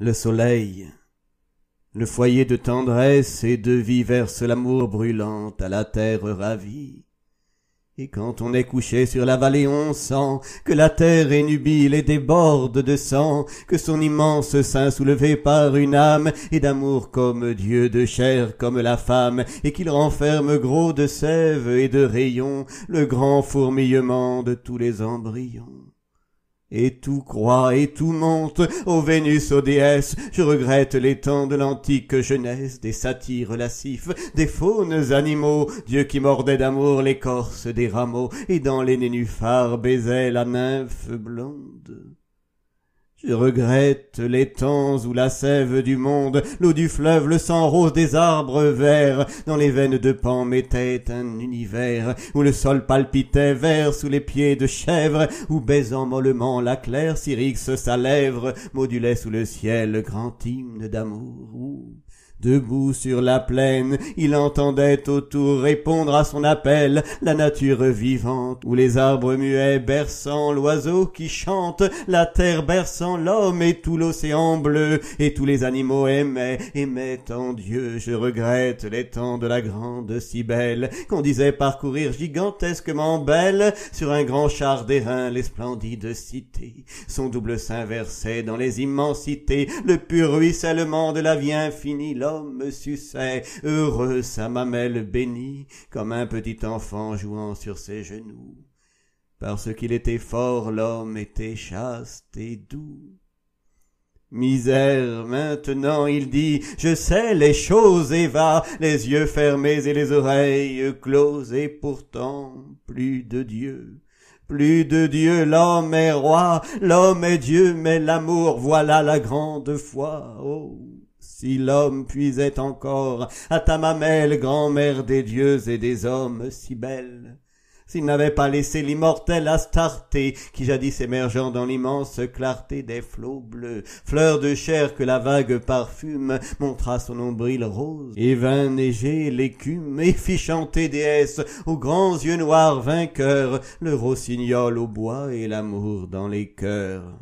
le soleil. Le foyer de tendresse et de vie verse l'amour brûlant à la terre ravie. Et quand on est couché sur la vallée, on sent que la terre est nubile et déborde de sang, que son immense sein soulevé par une âme et d'amour comme Dieu, de chair comme la femme, et qu'il renferme gros de sève et de rayons le grand fourmillement de tous les embryons. Et tout croit et tout monte, ô Vénus, ô déesse, je regrette les temps de l'antique jeunesse, des satyres lascifs, des faunes animaux, Dieu qui mordait d'amour l'écorce des rameaux, et dans les nénuphars baisait la nymphe blonde. Je regrette les temps où la sève du monde, l'eau du fleuve, le sang rose des arbres verts, dans les veines de Pan mettait un univers, où le sol palpitait vert sous les pieds de chèvres où baisant mollement la claire Syrinx sa lèvre, modulait sous le ciel grand hymne d'amour. Debout sur la plaine, il entendait autour répondre à son appel la nature vivante, où les arbres muets berçant l'oiseau qui chante, la terre berçant l'homme et tout l'océan bleu, et tous les animaux aimaient, aimaient en Dieu. Je regrette les temps de la grande si belle, qu'on disait parcourir gigantesquement belle, sur un grand char d'airain, les splendides cités. Son double s'inversait dans les immensités, le pur ruissellement de la vie infinie, l'homme heureux sa mamelle bénie, comme un petit enfant jouant sur ses genoux. Parce qu'il était fort, l'homme était chaste et doux. Misère, maintenant il dit, je sais les choses et va, les yeux fermés et les oreilles closes, et pourtant plus de Dieu plus de Dieu, l'homme est roi, l'homme est Dieu, mais l'amour, voilà la grande foi. Oh. Si l'homme puisait encore à ta mamelle, grand-mère des dieux et des hommes si belles s'il n'avait pas laissé l'immortel Astarté, qui jadis émergeant dans l'immense clarté des flots bleus, fleur de chair que la vague parfume, montra son nombril rose, et vint neiger l'écume, et fit chanter déesse, aux grands yeux noirs vainqueurs, le rossignol au bois et l'amour dans les cœurs.